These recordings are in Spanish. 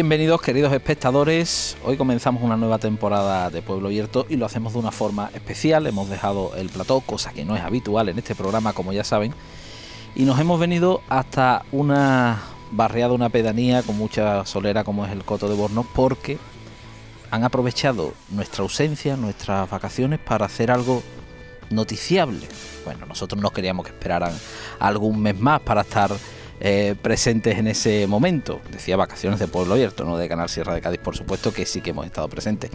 Bienvenidos queridos espectadores, hoy comenzamos una nueva temporada de Pueblo Abierto y lo hacemos de una forma especial, hemos dejado el plató, cosa que no es habitual en este programa como ya saben, y nos hemos venido hasta una barriada, una pedanía con mucha solera como es el Coto de Bornos porque han aprovechado nuestra ausencia, nuestras vacaciones para hacer algo noticiable. Bueno, nosotros no queríamos que esperaran algún mes más para estar eh, presentes en ese momento. Decía vacaciones de pueblo abierto, no de Canal Sierra de Cádiz, por supuesto, que sí que hemos estado presentes.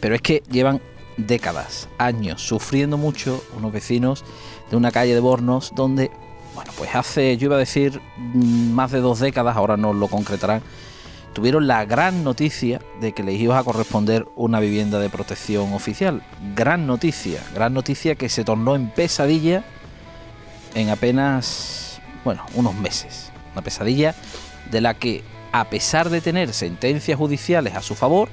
Pero es que llevan décadas, años, sufriendo mucho unos vecinos de una calle de Bornos donde, bueno, pues hace, yo iba a decir, mm, más de dos décadas, ahora no lo concretarán, tuvieron la gran noticia de que les iba a corresponder una vivienda de protección oficial. Gran noticia, gran noticia que se tornó en pesadilla en apenas bueno, unos meses. Una pesadilla de la que, a pesar de tener sentencias judiciales a su favor,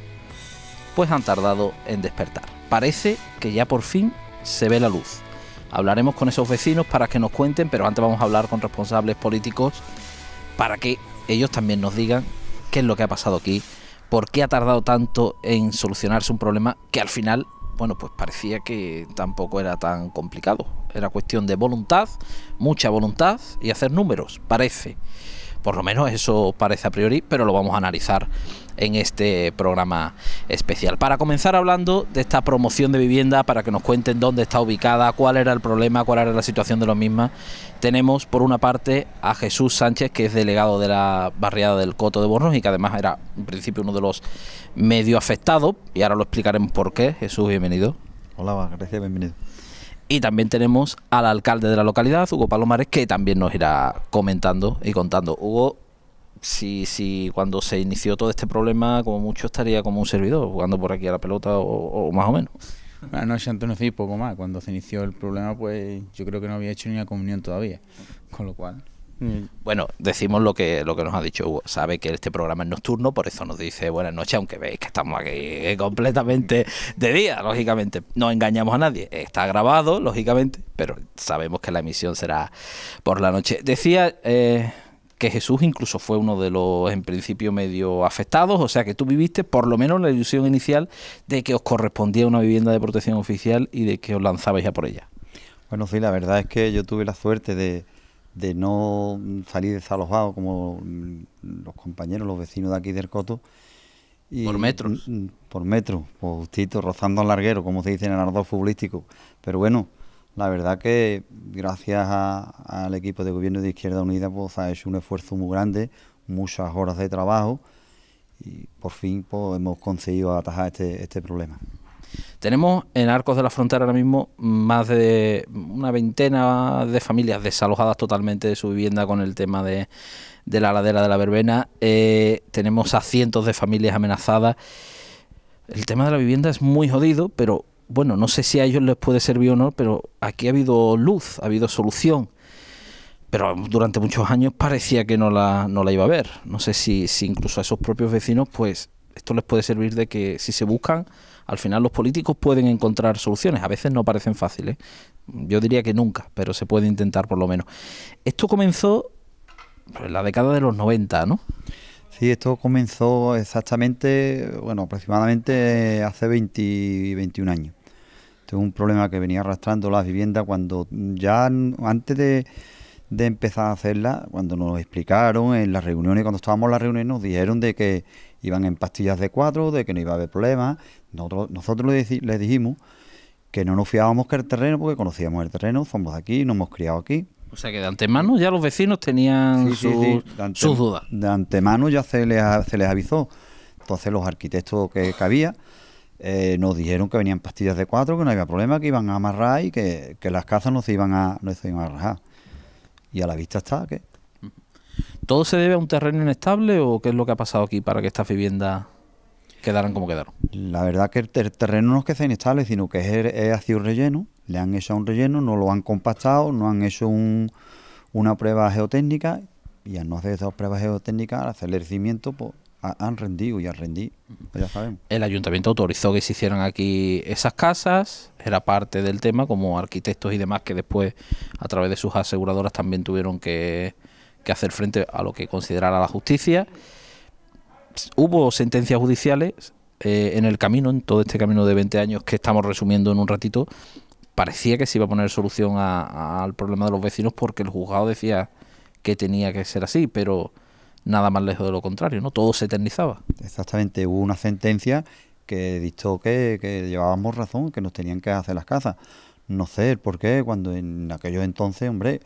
pues han tardado en despertar. Parece que ya por fin se ve la luz. Hablaremos con esos vecinos para que nos cuenten, pero antes vamos a hablar con responsables políticos para que ellos también nos digan qué es lo que ha pasado aquí, por qué ha tardado tanto en solucionarse un problema que al final, bueno, pues parecía que tampoco era tan complicado. Era cuestión de voluntad, mucha voluntad y hacer números, parece. Por lo menos eso parece a priori, pero lo vamos a analizar en este programa especial. Para comenzar hablando de esta promoción de vivienda, para que nos cuenten dónde está ubicada, cuál era el problema, cuál era la situación de los mismas, tenemos por una parte a Jesús Sánchez, que es delegado de la barriada del Coto de Bornos y que además era en principio uno de los medio afectados, y ahora lo explicaremos por qué. Jesús, bienvenido. Hola, gracias, bienvenido. Y también tenemos al alcalde de la localidad, Hugo Palomares, que también nos irá comentando y contando. Hugo, si, si cuando se inició todo este problema, como mucho estaría como un servidor, jugando por aquí a la pelota o, más o menos. No sé, Antonio sí, poco más. Cuando se inició el problema, pues yo creo que no había hecho ni una comunión todavía. Con lo cual, Mm. Bueno, decimos lo que, lo que nos ha dicho Hugo. Sabe que este programa es nocturno, por eso nos dice buenas noches, aunque veis que estamos aquí eh, completamente de día, lógicamente. No engañamos a nadie. Está grabado, lógicamente, pero sabemos que la emisión será por la noche. Decía eh, que Jesús incluso fue uno de los, en principio, medio afectados, o sea que tú viviste por lo menos la ilusión inicial de que os correspondía una vivienda de protección oficial y de que os lanzabais ya por ella. Bueno, sí, la verdad es que yo tuve la suerte de de no salir desalojado como los compañeros, los vecinos de aquí del Coto. por metros. Por metro, por justito, rozando al larguero, como se dice en el ardor futbolístico. Pero bueno, la verdad que gracias al equipo de gobierno de Izquierda Unida pues ha hecho un esfuerzo muy grande, muchas horas de trabajo y por fin pues, hemos conseguido atajar este, este problema. Tenemos en Arcos de la Frontera ahora mismo más de una veintena de familias desalojadas totalmente de su vivienda con el tema de, de la ladera de la verbena. Eh, tenemos a cientos de familias amenazadas. El tema de la vivienda es muy jodido, pero bueno, no sé si a ellos les puede servir o no, pero aquí ha habido luz, ha habido solución. Pero durante muchos años parecía que no la, iba a ver. No sé si incluso a esos propios vecinos, pues esto les puede servir de que si se buscan, al final los políticos pueden encontrar soluciones. A veces no parecen fáciles. Yo diría que nunca, pero se puede intentar por lo menos. Esto comenzó pues, en la década de los 90, ¿no? Sí, esto comenzó exactamente, bueno, aproximadamente hace 20, y 21 años. Esto es un problema que venía arrastrando las viviendas cuando ya antes de, de empezar a hacerla, cuando nos explicaron en las reuniones, cuando estábamos en las reuniones, nos dijeron de que iban en pastillas de cuatro, de que no iba a haber problemas. Nosotros, les dijimos que no nos fiábamos que el terreno, porque conocíamos el terreno, somos aquí, nos hemos criado aquí. O sea que de antemano ya los vecinos tenían sus, dudas. De antemano ya se les, avisó. Entonces los arquitectos que, cabía eh, nos dijeron que venían pastillas de cuatro, que no había problema, que iban a amarrar y que, las casas no se iban a, no se iban a rajar. Y a la vista está que ¿Todo se debe a un terreno inestable o qué es lo que ha pasado aquí para que estas viviendas quedaran como quedaron? La verdad que el terreno no es que sea inestable, sino que es, es un relleno. Le han hecho un relleno, no lo han compactado, no han hecho una prueba geotécnica y al no hacer esas pruebas geotécnicas, al hacer el cimiento, pues han rendido y han rendido, pues El ayuntamiento autorizó que se hicieran aquí esas casas, era parte del tema, como arquitectos y demás que después a través de sus aseguradoras también tuvieron que que hacer frente a lo que considerara la justicia. Hubo sentencias judiciales eh, en el camino, en todo este camino de 20 años que estamos resumiendo en un ratito. Parecía que se iba a poner solución al problema de los vecinos porque el juzgado decía que tenía que ser así, pero nada más lejos de lo contrario, ¿no? Todo se eternizaba. Exactamente, hubo una sentencia que dictó que, llevábamos razón, que nos tenían que hacer las casas. No sé por qué, cuando en aquellos entonces, hombre,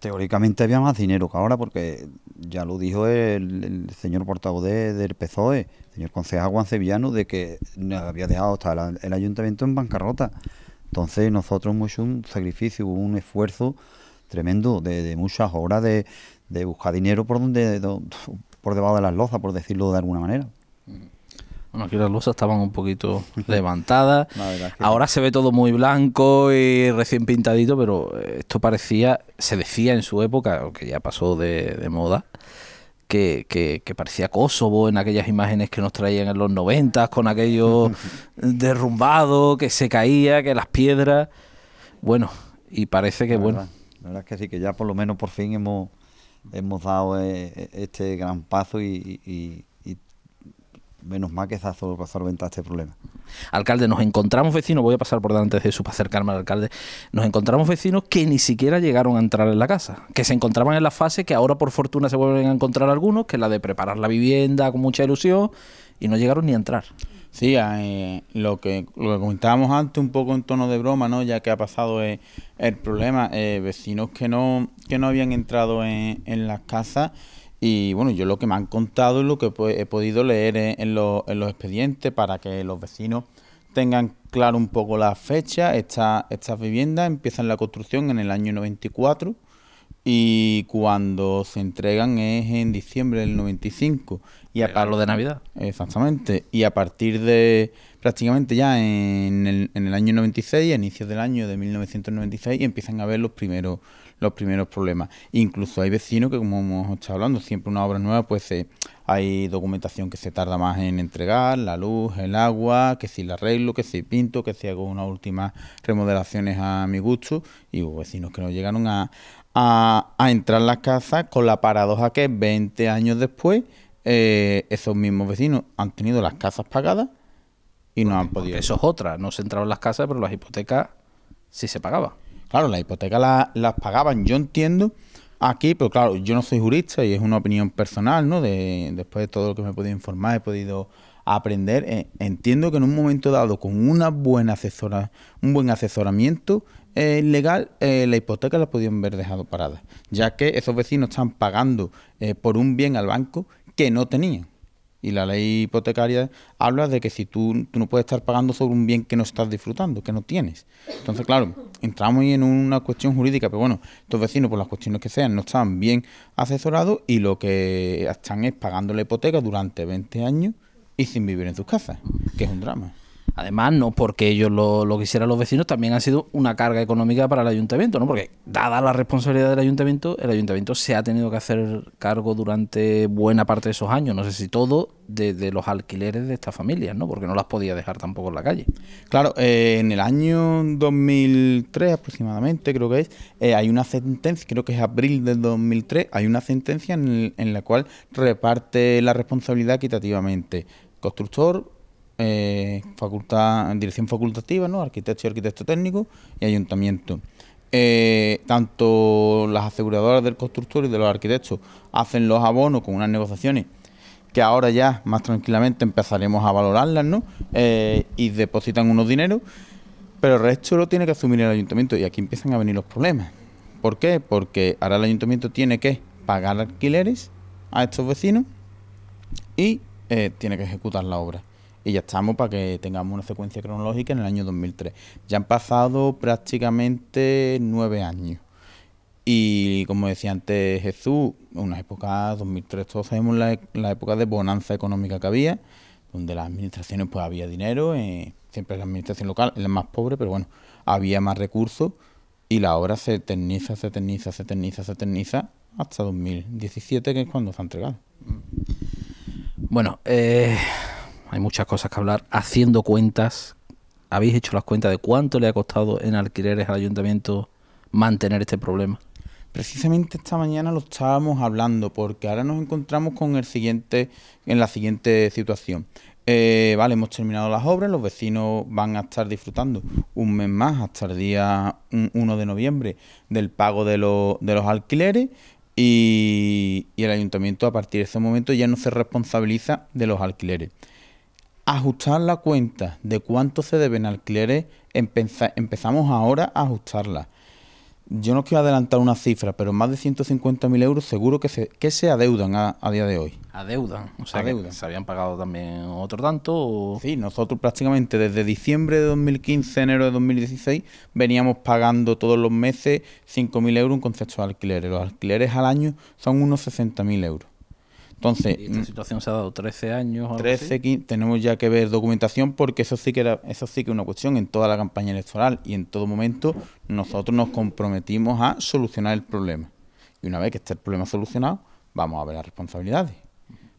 teóricamente había más dinero que ahora, porque ya lo dijo el, señor portavoz del PSOE, el señor concejal Juan Sevillano, de que había dejado hasta el ayuntamiento en bancarrota. Entonces nosotros hemos hecho un sacrificio, un esfuerzo tremendo de, muchas horas de, buscar dinero por donde por debajo de las lozas, por decirlo de alguna manera. Bueno, aquí las luces estaban un poquito levantadas. Ahora se ve todo muy blanco y recién pintadito, pero eh, esto parecía, se decía en su época, aunque ya pasó de, moda, que, parecía Kosovo en aquellas imágenes que nos traían en los 90 con aquello derrumbado, que se caía, que las piedras. Bueno, y parece que bueno. la verdad es que sí, que ya por lo menos por fin hemos, hemos dado eh, este gran paso y, menos mal que solventar este problema. Alcalde, nos encontramos vecinos, voy a pasar por delante de eso para acercarme al alcalde, nos encontramos vecinos que ni siquiera llegaron a entrar en la casa, que se encontraban en la fase que ahora por fortuna se vuelven a encontrar algunos, que es la de preparar la vivienda con mucha ilusión, y no llegaron ni a entrar. Sí, eh, lo, que, lo comentábamos antes un poco en tono de broma, ¿no? ya que ha pasado eh, el problema, eh, vecinos que no, que no habían entrado en, en las casas. Y bueno, yo lo que me han contado y lo que he podido leer e-, en, los, expedientes para que los vecinos tengan claro un poco la fecha. Estas viviendas empiezan la construcción en el año 94 y cuando se entregan es en diciembre del 95. Y a lo de Navidad. Exactamente. Y a partir de prácticamente ya en el, año 96, a inicios del año de 1996, empiezan a ver los primeros los primeros problemas. Incluso hay vecinos que, como hemos estado hablando, siempre una obra nueva, pues hay documentación que se tarda más en entregar, la luz, el agua, que si la arreglo, que si pinto, que si hago unas últimas remodelaciones a mi gusto, y hubo vecinos que no llegaron a, a, entrar en las casas con la paradoja que 20 años después eh, esos mismos vecinos han tenido las casas pagadas y no han podido. Eso es otra, no se en las casas, pero las hipotecas sí se pagaban. Claro, las hipotecas las pagaban, yo entiendo, aquí, pero claro, yo no soy jurista y es una opinión personal, ¿no? De, después de todo lo que me he podido informar, he podido aprender. Eh, entiendo que en un momento dado, con una buena asesora, un buen asesoramiento eh, legal, eh, la hipoteca la podían haber dejado parada, ya que esos vecinos están pagando por un bien al banco que no tenían y la ley hipotecaria habla de que si tú, no puedes estar pagando sobre un bien que no estás disfrutando, que no tienes. Entonces, claro, entramos en una cuestión jurídica, pero bueno, estos vecinos, por las cuestiones que sean, no están bien asesorados y lo que están es pagando la hipoteca durante 20 años y sin vivir en sus casas, que es un drama además no porque ellos lo, lo, quisieran los vecinos, también ha sido una carga económica para el ayuntamiento, ¿no? Porque dada la responsabilidad del ayuntamiento, el ayuntamiento se ha tenido que hacer cargo durante buena parte de esos años, no sé si todo, de, los alquileres de estas familias, ¿no? Porque no las podía dejar tampoco en la calle. Claro, eh, en el año 2003 aproximadamente, creo que es, eh, hay una sentencia, creo que es abril del 2003, hay una sentencia en, en la cual reparte la responsabilidad equitativamente. Constructor, eh, facultad, dirección facultativa, ¿no? arquitecto y arquitecto técnico y ayuntamiento. Eh, tanto las aseguradoras del constructor y de los arquitectos hacen los abonos con unas negociaciones que ahora ya más tranquilamente empezaremos a valorarlas ¿no? Eh, y depositan unos dineros, pero el resto lo tiene que asumir el ayuntamiento y aquí empiezan a venir los problemas. ¿Por qué? Porque ahora el ayuntamiento tiene que pagar alquileres a estos vecinos y eh, tiene que ejecutar la obra y ya estamos para que tengamos una secuencia cronológica en el año 2003. Ya han pasado prácticamente nueve años. Y como decía antes Jesús, una época, 2003, todos sabemos la, época de bonanza económica que había, donde las administraciones pues había dinero, eh, siempre la administración local es la más pobre, pero bueno, había más recursos y la obra se eterniza, se eterniza, se eterniza, se eterniza hasta 2017, que es cuando se ha entregado. Bueno, eh, hay muchas cosas que hablar. Haciendo cuentas, ¿habéis hecho las cuentas de cuánto le ha costado en alquileres al ayuntamiento mantener este problema? Precisamente esta mañana lo estábamos hablando, porque ahora nos encontramos con el siguiente, en la siguiente situación. Eh, vale, hemos terminado las obras, los vecinos van a estar disfrutando un mes más, hasta el día 1 de noviembre, del pago de, los alquileres y, el ayuntamiento a partir de ese momento ya no se responsabiliza de los alquileres ajustar la cuenta de cuánto se deben alquileres, empezamos ahora a ajustarla. Yo no quiero adelantar una cifra, pero más de 150.000 euros seguro que se, adeudan a, día de hoy. ¿Adeudan? O ¿se habían pagado también otro tanto? Sí, nosotros prácticamente desde diciembre de 2015, enero de 2016, veníamos pagando todos los meses 5.000 euros en concepto de alquileres. Los alquileres al año son unos 60.000 euros. Entonces, esta mm, situación se ha dado 13 años. tenemos ya que ver documentación porque eso sí que era, eso sí que es una cuestión en toda la campaña electoral y en todo momento nosotros nos comprometimos a solucionar el problema. Y una vez que esté el problema solucionado, vamos a ver las responsabilidades.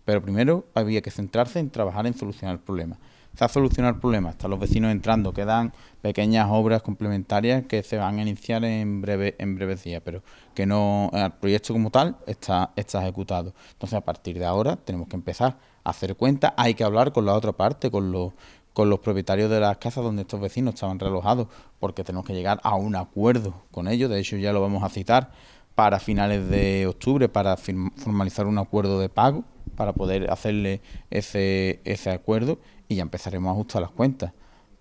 Pero primero había que centrarse en trabajar en solucionar el problema. ...se ha solucionado el problema... Están los vecinos entrando, quedan pequeñas obras complementarias que se van a iniciar en breve en breves pero que no el proyecto como tal está, está ejecutado. Entonces, a partir de ahora tenemos que empezar a hacer cuenta hay que hablar con la otra parte, con los con los propietarios de las casas donde estos vecinos estaban relojados, porque tenemos que llegar a un acuerdo con ellos, de hecho ya lo vamos a citar para finales de octubre para formalizar un acuerdo de pago, para poder hacerle ese, ese acuerdo y ya empezaremos a ajustar las cuentas.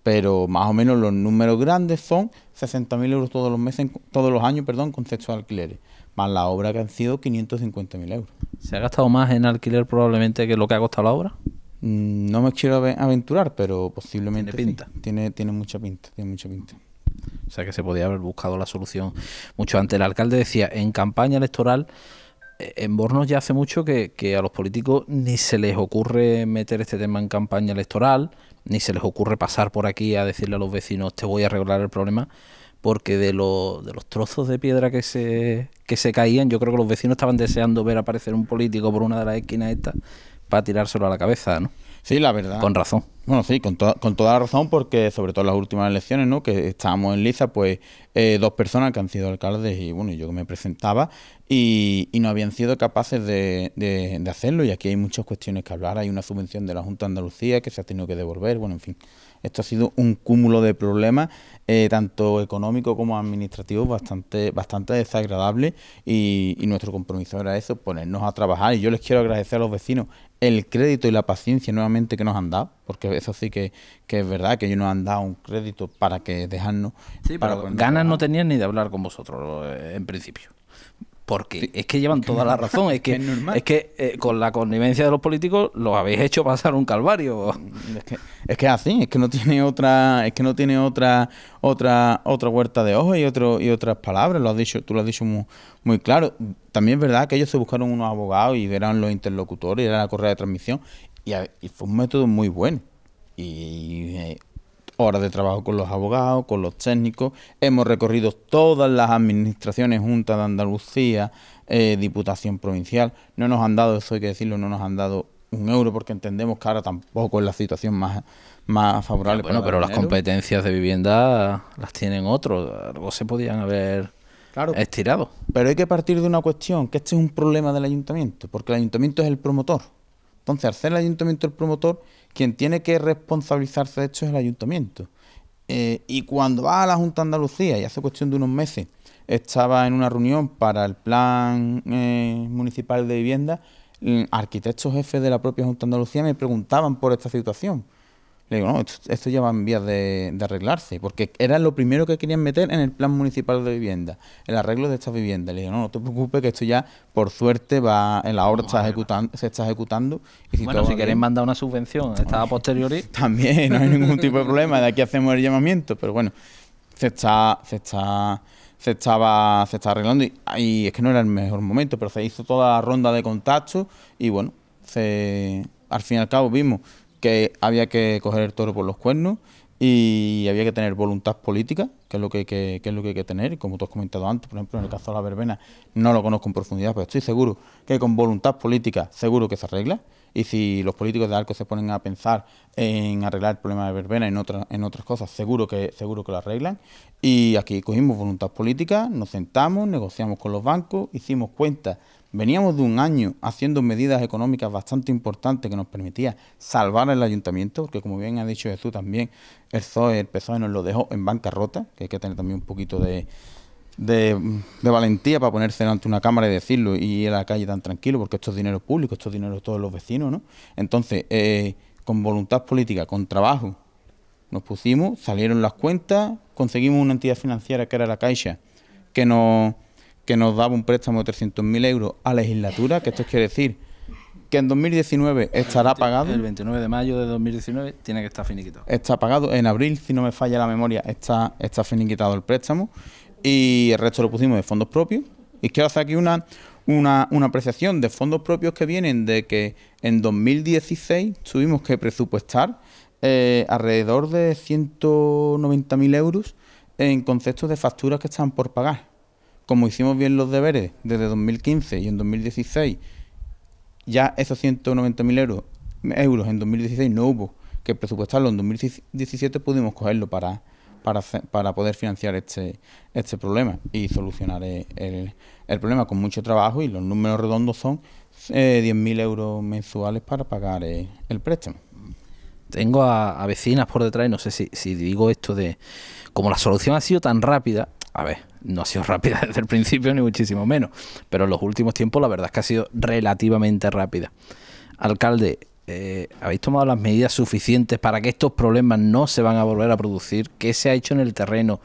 Pero más o menos los números grandes son 60.000 euros todos los meses, todos los años, perdón, con sexo de alquileres, más la obra que han sido 550.000 euros. ¿Se ha gastado más en alquiler probablemente que lo que ha costado la obra? Mm, no me quiero aventurar, pero posiblemente. Tiene pinta. Tiene, tiene mucha pinta, tiene mucha pinta. O sea que se podía haber buscado la solución mucho antes. El alcalde decía, en campaña electoral en Bornos ya hace mucho que, a los políticos ni se les ocurre meter este tema en campaña electoral, ni se les ocurre pasar por aquí a decirle a los vecinos te voy a arreglar el problema, porque de, de los trozos de piedra que se, que se caían, yo creo que los vecinos estaban deseando ver aparecer un político por una de las esquinas estas para tirárselo a la cabeza, ¿no? Sí, la verdad. Con razón. Bueno, sí, con, con toda la razón, porque sobre todo en las últimas elecciones, ¿no? Que estábamos en liza, pues eh, dos personas que han sido alcaldes y bueno, yo que me presentaba y, no habían sido capaces de, de hacerlo. Y aquí hay muchas cuestiones que hablar. Hay una subvención de la Junta de Andalucía que se ha tenido que devolver, bueno, en fin. Esto ha sido un cúmulo de problemas, eh, tanto económico como administrativo, bastante, bastante desagradable y, y nuestro compromiso era eso, ponernos a trabajar. Y yo les quiero agradecer a los vecinos el crédito y la paciencia nuevamente que nos han dado, porque eso sí que, que es verdad, que ellos nos han dado un crédito para que dejarnos... para ganas no tenían ni de hablar con vosotros eh, en principio porque es que llevan toda la razón. Es que, es, que eh, con la connivencia de los políticos los habéis hecho pasar un calvario. Mm, es que es así, es que no tiene otra, es que no tiene otra, otra, otra huerta de ojos y otro, y otras palabras. Lo has dicho, tú lo has dicho muy, claro. También es verdad que ellos se buscaron unos abogados y eran los interlocutores, y era la correa de transmisión, y, fue un método muy bueno. Y eh, horas de trabajo con los abogados, con los técnicos. Hemos recorrido todas las administraciones juntas de Andalucía, eh, Diputación Provincial. No nos han dado, eso hay que decirlo, no nos han dado un euro porque entendemos que ahora tampoco es la situación más, más favorable. bueno, pero las competencias de vivienda las tienen otros. Algo se podían haber estirado. Pero hay que partir de una cuestión, que este es un problema del ayuntamiento, porque el ayuntamiento es el promotor. Entonces, hacer el ayuntamiento el promotor, quien tiene que responsabilizarse de esto es el ayuntamiento. Eh, y cuando va a la Junta de Andalucía, y hace cuestión de unos meses, estaba en una reunión para el Plan eh, Municipal de Vivienda, arquitectos jefes de la propia Junta de Andalucía me preguntaban por esta situación. Le digo, no, esto, ya va en vías de, arreglarse, porque era lo primero que querían meter en el plan municipal de vivienda, el arreglo de estas viviendas. Le digo, no, no te preocupes, que esto ya, por suerte, va en la obra, se está ejecutando. Y si bueno, si queréis mandar una subvención, estaba a posteriori. También, no hay ningún tipo de problema, de aquí hacemos el llamamiento, pero bueno, se está, se está, se estaba, se está arreglando y, es que no era el mejor momento, pero se hizo toda la ronda de contacto y bueno, se, al fin y al cabo vimos que había que coger el toro por los cuernos y había que tener voluntad política, que es lo que, es lo que hay que tener. Como tú has comentado antes, por ejemplo, en el caso de la verbena, no lo conozco en profundidad, pero estoy seguro que con voluntad política seguro que se arregla. Y si los políticos de Arco se ponen a pensar en arreglar el problema de verbena en, en otras cosas, seguro que, seguro que lo arreglan. Y aquí cogimos voluntad política, nos sentamos, negociamos con los bancos, hicimos cuentas Veníamos de un año haciendo medidas económicas bastante importantes que nos permitía salvar el ayuntamiento, porque como bien ha dicho Jesús también, el PSOE, el e nos lo dejó en bancarrota, que hay que tener también un poquito de, valentía para ponerse delante de una cámara y decirlo y ir a la calle tan tranquilo, porque esto es dinero público, esto es dinero de todos los vecinos, ¿no? Entonces, eh, con voluntad política, con trabajo, nos pusimos, salieron las cuentas, conseguimos una entidad financiera que era la Caixa, que nos que nos daba un préstamo de 300.000 euros a legislatura, que esto quiere decir que en 2019 estará pagado. El 29 de mayo de 2019 tiene que estar finiquitado. Está pagado. En abril, si no me falla la memoria, está, está finiquitado el préstamo. Y el resto lo pusimos de fondos propios. Y quiero hacer aquí una, una, apreciación de fondos propios que vienen de que en 2016 tuvimos que presupuestar eh, alrededor de 190.000 euros en conceptos de facturas que están por pagar como hicimos bien los deberes desde 2015 y en 2016, ya esos 190.000 euros, euros en 2016 no hubo que presupuestarlo, en 2017 pudimos cogerlo para, para, para poder financiar este, este problema y solucionar el, problema con mucho trabajo y los números redondos son eh, 10.000 euros mensuales para pagar el, préstamo tengo a, vecinas por detrás y no sé si, digo esto de como la solución ha sido tan rápida, a ver, no ha sido rápida desde el principio, ni muchísimo menos. Pero en los últimos tiempos la verdad es que ha sido relativamente rápida. Alcalde, eh, ¿habéis tomado las medidas suficientes para que estos problemas no se van a volver a producir? ¿Qué se ha hecho en el terreno?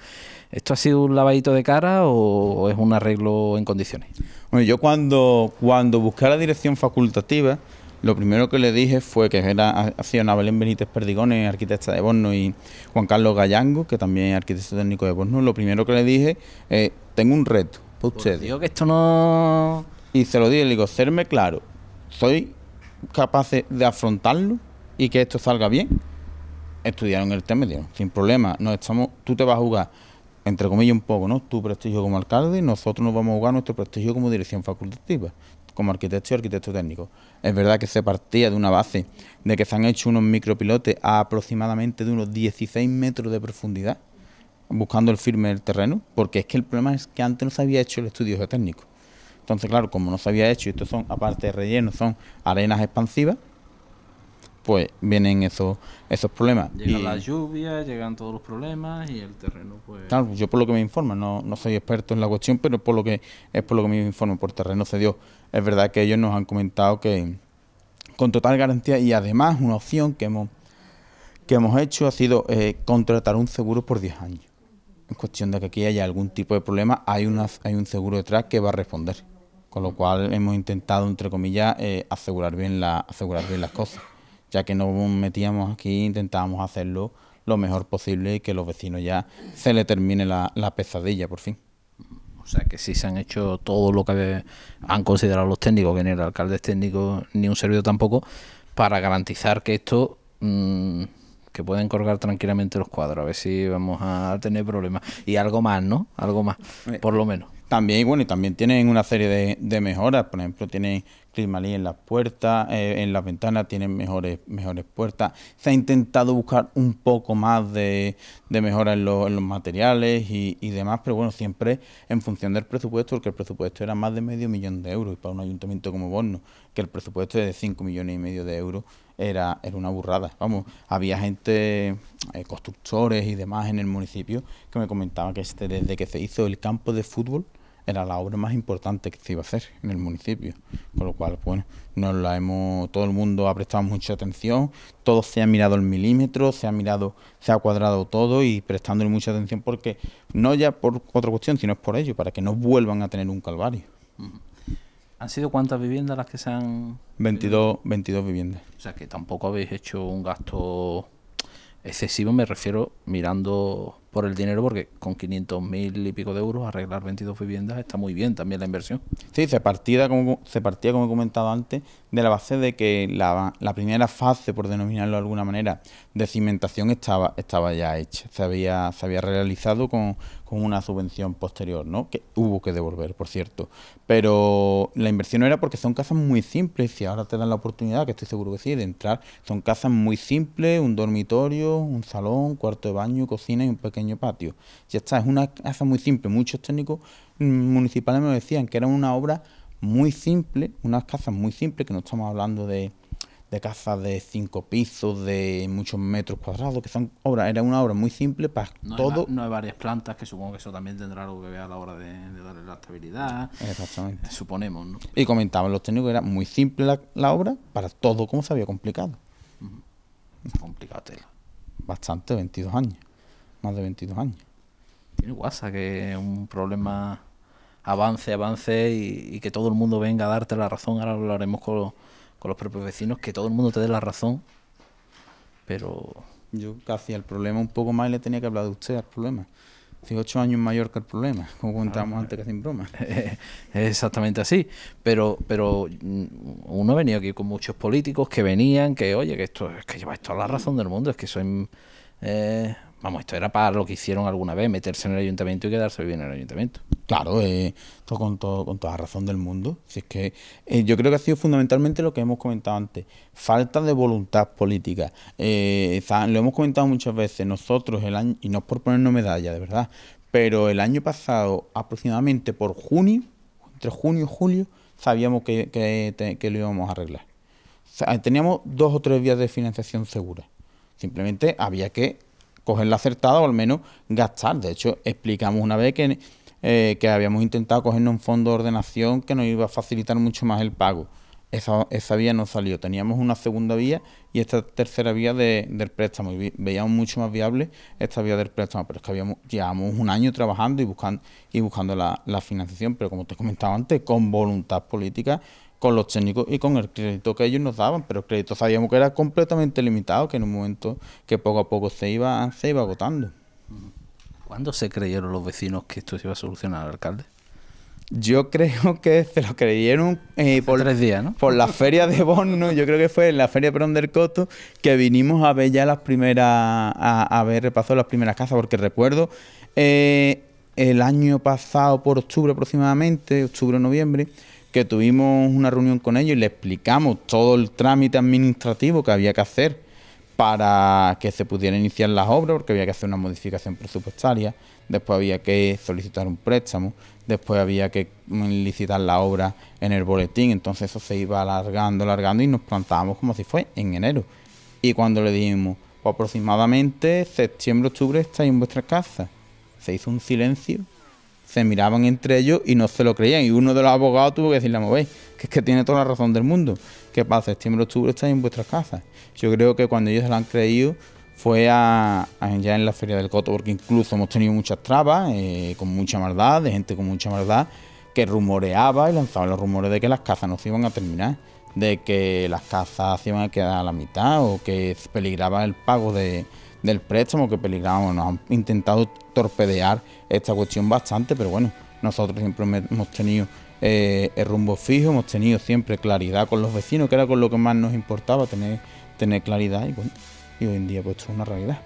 ¿Esto ha sido un lavadito de cara o, es un arreglo en condiciones? Bueno, yo cuando, cuando busqué la dirección facultativa, lo primero que le dije fue que era, hacía Ana Belén Benítez Perdigones, arquitecta de Borno, y Juan Carlos Gallango, que también es arquitecto técnico de Borno. Lo primero que le dije, es, eh, tengo un reto para ustedes. Digo que esto no... Y se lo dije, le digo, serme claro, soy capaz de afrontarlo y que esto salga bien. Estudiaron el tema sin problema, no estamos, tú te vas a jugar entre comillas un poco, ¿no? Tu prestigio como alcalde, y nosotros nos vamos a jugar nuestro prestigio como dirección facultativa como arquitecto y arquitecto técnico. Es verdad que se partía de una base de que se han hecho unos micropilotes a aproximadamente de unos 16 metros de profundidad, buscando el firme del terreno, porque es que el problema es que antes no se había hecho el estudio geotécnico. Entonces, claro, como no se había hecho, y estos son, aparte de relleno, son arenas expansivas, pues vienen esos esos problemas. Llegan las lluvias, llegan todos los problemas y el terreno pues... Claro, yo por lo que me informan, no, no soy experto en la cuestión, pero por lo que es por lo que me informan, por terreno se Es verdad que ellos nos han comentado que con total garantía y además una opción que hemos, que hemos hecho ha sido eh, contratar un seguro por 10 años. En cuestión de que aquí haya algún tipo de problema, hay, una, hay un seguro detrás que va a responder. Con lo cual hemos intentado, entre comillas, eh, asegurar, bien la, asegurar bien las cosas ya que nos metíamos aquí, intentábamos hacerlo lo mejor posible y que los vecinos ya se le termine la, la pesadilla por fin. O sea que sí se han hecho todo lo que han considerado los técnicos, que ni el alcalde es técnico ni un servidor tampoco, para garantizar que esto mm, que pueden colgar tranquilamente los cuadros. A ver si vamos a tener problemas. Y algo más, ¿no? Algo más, eh, por lo menos. También, bueno, y también tienen una serie de, mejoras. Por ejemplo, tienen climalí en las puertas, eh, en las ventanas tienen mejores, mejores puertas. Se ha intentado buscar un poco más de, mejoras mejora en, los materiales y, demás, pero bueno, siempre en función del presupuesto, porque el presupuesto era más de medio millón de euros. Y para un ayuntamiento como Borno, que el presupuesto es de 5 millones y medio de euros, era, era una burrada. Vamos, había gente, eh, constructores y demás en el municipio, que me comentaba que este, desde que se hizo el campo de fútbol, era la obra más importante que se iba a hacer en el municipio. Con lo cual, bueno, nos la hemos, todo el mundo ha prestado mucha atención, todo se ha mirado el milímetro, se ha mirado, se ha cuadrado todo y prestándole mucha atención porque, no ya por otra cuestión, sino es por ello, para que no vuelvan a tener un calvario. ¿Han sido cuántas viviendas las que se han...? 22, 22 viviendas. O sea que tampoco habéis hecho un gasto excesivo me refiero mirando por el dinero, porque con 500 mil y pico de euros arreglar 22 viviendas está muy bien también la inversión. Sí, se partía, como, se partía, como he comentado antes, de la base de que la, primera fase, por denominarlo de alguna manera, de cimentación estaba, estaba ya hecha, se había, se había realizado con, con una subvención posterior, ¿no? Que hubo que devolver, por cierto. Pero la inversión era porque son casas muy simples, y ahora te dan la oportunidad, que estoy seguro que sí, de entrar. Son casas muy simples, un dormitorio, un salón, cuarto de baño, cocina y un pequeño patio. Ya está, es una casa muy simple. Muchos técnicos municipales me decían que era una obra muy simple, unas casas muy simples, que no estamos hablando de de casas de cinco pisos, de muchos metros cuadrados, que son obras, era una obra muy simple para todo. no hay varias plantas, que supongo que eso también tendrá algo que ver a la hora de, darle la estabilidad. Exactamente. Eh, suponemos, ¿no? Y comentaban los técnicos que era muy simple la, obra para todo como se había complicado. complicatela Bastante, 22 años. Más de 22 años. Tiene guasa que es un problema avance, avance y, que todo el mundo venga a darte la razón. Ahora hablaremos con con los propios vecinos, que todo el mundo te dé la razón, pero... Yo casi el problema un poco más le tenía que hablar de usted al problema. ocho años mayor que el problema, como contábamos ah. antes que sin broma. exactamente así. Pero, pero mm, uno venía aquí con muchos políticos que venían, que oye, que esto es que lleva toda la razón del mundo, es que soy eh, Vamos, esto era para lo que hicieron alguna vez, meterse en el ayuntamiento y quedarse bien en el ayuntamiento. Claro, eh, esto con, todo, con toda razón del mundo. Si es que eh, yo creo que ha sido fundamentalmente lo que hemos comentado antes, falta de voluntad política. Eh, lo hemos comentado muchas veces, nosotros el año, y no es por ponernos medalla, de verdad, pero el año pasado, aproximadamente por junio, entre junio y julio, sabíamos que, lo íbamos a arreglar. teníamos dos o tres vías de financiación seguras Simplemente había que ...coger la acertada o al menos gastar. De hecho, explicamos una vez que, eh, que habíamos intentado cogernos un fondo de ordenación que nos iba a facilitar mucho más el pago. Esa, esa vía no salió. Teníamos una segunda vía y esta tercera vía del préstamo. veíamos mucho más viable esta vía del préstamo. Pero es que habíamos, llevamos un año trabajando y buscando, y buscando la, la financiación. Pero como te comentaba antes, con voluntad política con los técnicos y con el crédito que ellos nos daban, pero el crédito sabíamos que era completamente limitado, que en un momento que poco a poco se iba, se iba agotando. ¿Cuándo se creyeron los vecinos que esto se iba a solucionar, al alcalde? Yo creo que se lo creyeron eh, por, tres días, por la feria de Bono, yo creo que fue en la feria Perón del Coto que vinimos a ver ya las primeras, a, ver repaso las primeras casas, porque recuerdo eh, el año pasado por octubre aproximadamente, octubre noviembre, que tuvimos una reunión con ellos y le explicamos todo el trámite administrativo que había que hacer para que se pudieran iniciar las obras, porque había que hacer una modificación presupuestaria, después había que solicitar un préstamo, después había que mm, licitar la obra en el boletín, entonces eso se iba alargando, alargando y nos plantábamos como si fue en enero. Y cuando le dijimos, pues aproximadamente septiembre, octubre estáis en vuestras casas, se hizo un silencio se miraban entre ellos y no se lo creían. Y uno de los abogados tuvo que decirle, veis, que es que tiene toda la razón del mundo. ¿Qué pasa? Septiembre, este octubre estáis en vuestras casas. Yo creo que cuando ellos se lo han creído fue a, ya en la Feria del Coto, porque incluso hemos tenido muchas trabas, eh, con mucha maldad, de gente con mucha maldad, que rumoreaba y lanzaba los rumores de que las casas no se iban a terminar, de que las casas se iban a quedar a la mitad o que peligraba el pago de del préstamo que peligramos. Nos han intentado torpedear esta cuestión bastante, pero bueno, nosotros siempre hemos tenido eh, el rumbo fijo, hemos tenido siempre claridad con los vecinos, que era con lo que más nos importaba, tener, tener claridad y bueno, y hoy en día pues es una realidad.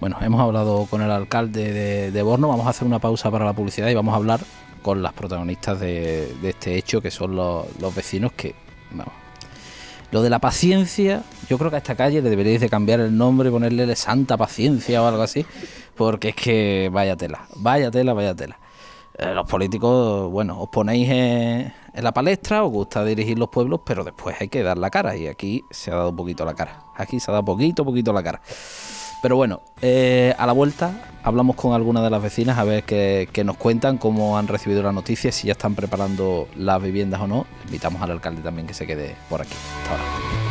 Bueno, hemos hablado con el alcalde de, Borno, vamos a hacer una pausa para la publicidad y vamos a hablar con las protagonistas de, este hecho, que son los, vecinos que, vamos, lo de la paciencia, yo creo que a esta calle le deberíais de cambiar el nombre, ponerle de Santa Paciencia o algo así, porque es que vaya tela, vaya tela, vaya tela. Eh, los políticos, bueno, os ponéis en, en la palestra, os gusta dirigir los pueblos, pero después hay que dar la cara y aquí se ha dado poquito la cara. Aquí se ha dado poquito, poquito la cara. Pero bueno, eh, a la vuelta hablamos con algunas de las vecinas a ver qué, nos cuentan, cómo han recibido la noticia, si ya están preparando las viviendas o no. Invitamos al alcalde también que se quede por aquí. Hasta ahora.